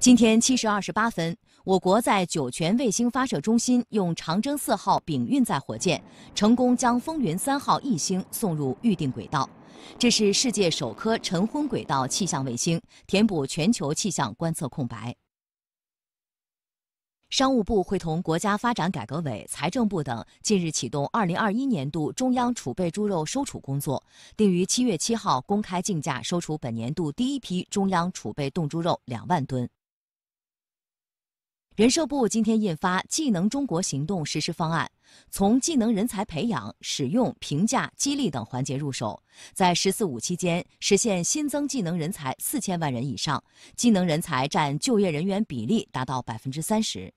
今天七时二十八分，我国在酒泉卫星发射中心用长征四号丙运载火箭，成功将风云三号一星送入预定轨道。这是世界首颗晨昏轨道气象卫星，填补全球气象观测空白。商务部会同国家发展改革委、财政部等，近日启动二零二一年度中央储备猪肉收储工作，定于七月七号公开竞价收储本年度第一批中央储备冻猪肉两万吨。人社部今天印发《技能中国行动实施方案》，从技能人才培养、使用、评价、激励等环节入手，在“十四五”期间实现新增技能人才四千万人以上，技能人才占就业人员比例达到百分之三十。